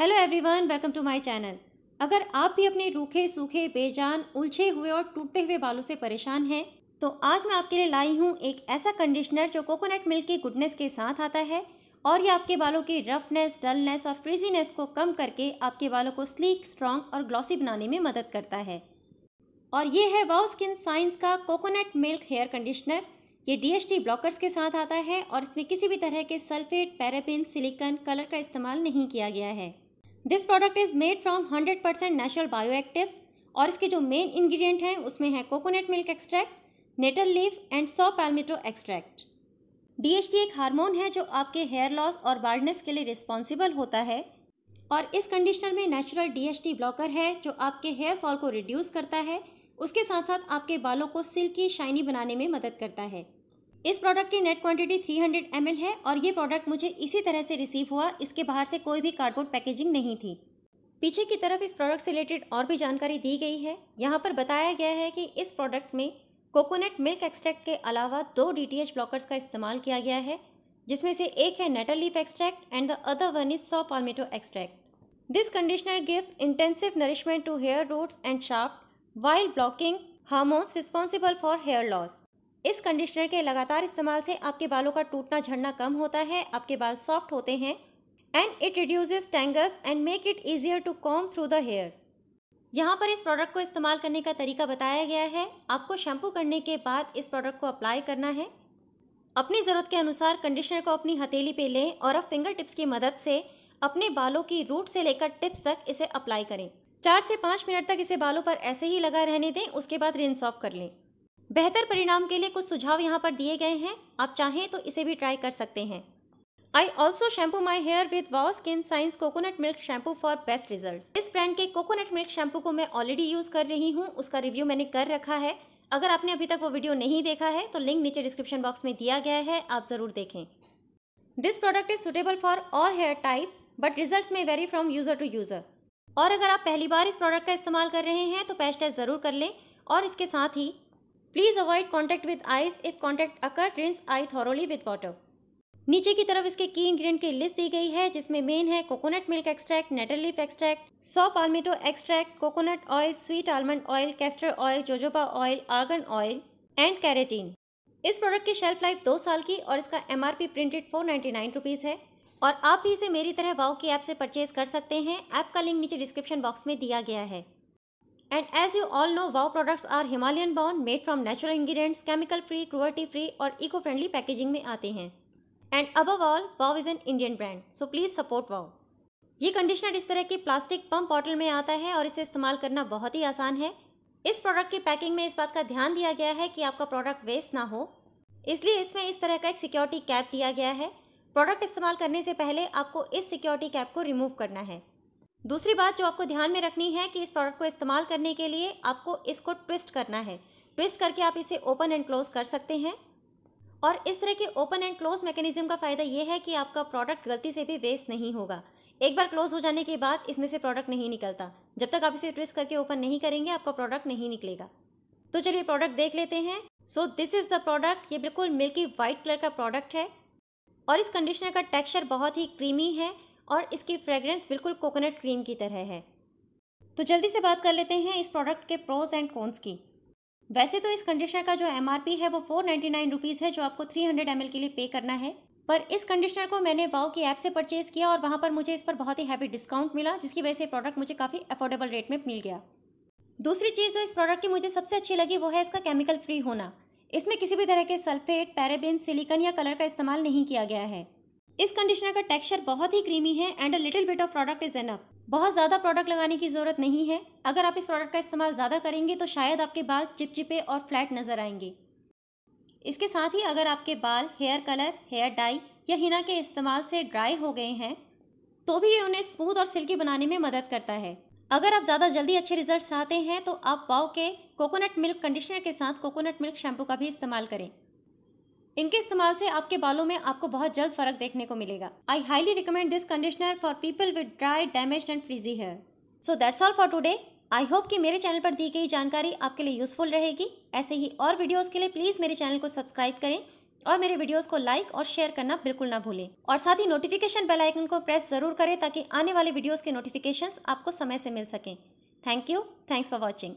hello everyone welcome to my channel अगर आप भी अपने रूखे सूखे बेजान उलझे हुए और टूटते हुए बालों से परेशान हैं तो आज मैं आपके लिए लाई हूँ एक ऐसा कंडीशनर जो कोकोनट मिल्क की गुडनेस के साथ आता है और ये आपके बालों की रफनेस डलनेस और फ्रिजीनेस को कम करके आपके बालों को स्लीक स्ट्रॉन्ग और ग्लॉसी बनाने में मदद करता है और ये है वाउ स्किन साइंस का कोकोनट मिल्क हेयर कंडीशनर ये डी ब्लॉकर्स के साथ आता है और इसमें किसी भी तरह के सल्फेट पैराबिन सिलिकन कलर का इस्तेमाल नहीं किया गया है this product is made from hundred percent natural bio bioactives और इसके जो मेन इन्ग्रीडियंट हैं उसमें है coconut milk extract nettle leaf and saw palmetto extract D एक हार्मोन है जो आपके हेयर लॉस और बार्डनेस के लिए रिस्पॉन्सिबल होता है और इस कंडीशनर में नेचुरल डी ब्लॉकर है जो आपके हेयर फॉल को रिड्यूस करता है उसके साथ साथ आपके बालों को सिल्की शाइनी बनाने में मदद करता है इस प्रोडक्ट की नेट क्वांटिटी 300 हंड्रेड है और ये प्रोडक्ट मुझे इसी तरह से रिसीव हुआ इसके बाहर से कोई भी कार्डबोर्ड पैकेजिंग नहीं थी पीछे की तरफ इस प्रोडक्ट से रिलेटेड और भी जानकारी दी गई है यहाँ पर बताया गया है कि इस प्रोडक्ट में कोकोनट मिल्क एक्सट्रैक्ट के अलावा दो डी ब्लॉकर्स का इस्तेमाल किया गया है जिसमें से एक है nettle leaf extract and the other one is saw palmetto extract this conditioner gives intensive nourishment to hair roots and shaft while blocking hormones responsible for hair loss इस कंडीशनर के लगातार इस्तेमाल से आपके बालों का टूटना झड़ना कम होता है आपके बाल सॉफ्ट होते हैं and it reduces tangles and make it easier to comb through the hair यहाँ पर इस प्रोडक्ट को इस्तेमाल करने का तरीका बताया गया है आपको शैम्पू करने के बाद इस प्रोडक्ट को अप्लाई करना है अपनी ज़रूरत के अनुसार कंडीशनर को अपनी हथेली पे लें और अब फिंगर टिप्स की मदद से अपने बालों की रूट से लेकर टिप्स तक इसे अप्लाई करें चार से पाँच मिनट तक इसे बालों पर ऐसे ही लगा रहने दें उसके बाद रिंस ऑफ कर लें बेहतर परिणाम के लिए कुछ सुझाव यहाँ पर दिए गए हैं आप चाहें तो इसे भी ट्राई कर सकते हैं I also shampoo my hair with wow skin science coconut milk shampoo for best result इस ब्रांड के कोकोनट मिल्क शैम्पू को मैं ऑलरेडी यूज़ कर रही हूँ उसका रिव्यू मैंने कर रखा है अगर आपने अभी तक वो वीडियो नहीं देखा है तो लिंक नीचे डिस्क्रिप्शन बॉक्स में दिया गया है आप ज़रूर देखें this product is suitable for all hair types but result में vary from user to user और अगर आप पहली बार इस प्रोडक्ट का इस्तेमाल कर रहे हैं तो पैच टेस्ट ज़रूर कर लें और इसके साथ ही please avoid contact with eyes if contact occur rinse eye thoroughly with water नीचे की तरफ इसके की इंग्रेडिएंट की लिस्ट दी गई है जिसमें मेन है coconut milk extract nettle leaf extract saw palmetto extract coconut oil sweet almond oil castor oil jojoba oil argan oil and keratin इस प्रोडक्ट की शेल्फ लाइफ दो साल की और इसका एम प्रिंटेड फोर नाइन्टी है और आप भी इसे मेरी तरह वाओ की ऐप से परचेज कर सकते हैं ऐप का लिंक नीचे डिस्क्रिप्शन बॉक्स में दिया गया है And as you all know, WOW products are Himalayan born, made from natural ingredients, chemical free, cruelty free और eco friendly packaging में आते हैं and above all wow is an Indian brand so please support wow ये conditioner इस तरह की plastic pump bottle में आता है और इसे इस्तेमाल करना बहुत ही आसान है इस प्रोडक्ट की पैकिंग में इस बात का ध्यान दिया गया है कि आपका प्रोडक्ट वेस्ट ना हो इसलिए इसमें इस तरह का एक सिक्योरिटी कैप दिया गया है प्रोडक्ट इस्तेमाल करने से पहले आपको इस सिक्योरिटी कैप को रिमूव करना है दूसरी बात जो आपको ध्यान में रखनी है कि इस प्रोडक्ट को इस्तेमाल करने के लिए आपको इसको ट्विस्ट करना है ट्विस्ट करके आप इसे ओपन एंड क्लोज़ कर सकते हैं और इस तरह के ओपन एंड क्लोज मैकेनिज्म का फ़ायदा यह है कि आपका प्रोडक्ट गलती से भी वेस्ट नहीं होगा एक बार क्लोज हो जाने के बाद इसमें से प्रोडक्ट नहीं निकलता जब तक आप इसे ट्विस्ट करके ओपन नहीं करेंगे आपका प्रोडक्ट नहीं निकलेगा तो चलिए प्रोडक्ट देख लेते हैं so this is the product ये बिल्कुल मिल्की वाइट कलर का प्रोडक्ट है और इस कंडीशनर का टेक्सचर बहुत ही क्रीमी है और इसकी फ्रेगरेंस बिल्कुल कोकोनट क्रीम की तरह है तो जल्दी से बात कर लेते हैं इस प्रोडक्ट के प्रोज एंड कॉन्स की वैसे तो इस कंडीशनर का जो एम है वो फोर नाइन्टी है जो आपको थ्री हंड्रेड के लिए पे करना है पर इस कंडीशनर को मैंने वाओ की ऐप से परचेज़ किया और वहाँ पर मुझे इस पर बहुत ही हैवी डिस्काउंट मिला जिसकी वजह से प्रोडक्ट मुझे काफ़ी अफोर्डेबल रेट में मिल गया दूसरी चीज़ जो इस प्रोडक्ट की मुझे सबसे अच्छी लगी वो है इसका केमिकल फ्री होना इसमें किसी भी तरह के सल्फेट पैराबिन सिलिकन या कलर का इस्तेमाल नहीं किया गया है इस कंडीशनर का टेक्सचर बहुत ही क्रीमी है and a little bit of product is enough बहुत ज़्यादा प्रोडक्ट लगाने की ज़रूरत नहीं है अगर आप इस प्रोडक्ट का इस्तेमाल ज़्यादा करेंगे तो शायद आपके बाल चिपचिपे और फ्लैट नज़र आएंगे इसके साथ ही अगर आपके बाल हेयर कलर हेयर डाई या हिना के इस्तेमाल से ड्राई हो गए हैं तो भी ये उन्हें स्मूथ और सिल्की बनाने में मदद करता है अगर आप ज़्यादा जल्दी अच्छे रिजल्ट चाहते हैं तो आप पाओ के कोकोनट मिल्क कंडीशनर के साथ कोकोनट मिल्क शैम्पू का भी इस्तेमाल करें इनके इस्तेमाल से आपके बालों में आपको बहुत जल्द फर्क देखने को मिलेगा I highly recommend this conditioner for people with dry damage and frizzy hair so that's all for today I hope कि मेरे चैनल पर दी गई जानकारी आपके लिए यूजफुल रहेगी ऐसे ही और वीडियोज़ के लिए प्लीज़ मेरे चैनल को सब्सक्राइब करें और मेरे वीडियोस को लाइक और शेयर करना बिल्कुल ना भूलें और साथ ही नोटिफिकेशन बेल आइकन को प्रेस ज़रूर करें ताकि आने वाले वीडियोस के नोटिफिकेशंस आपको समय से मिल सकें thank you thanks for watching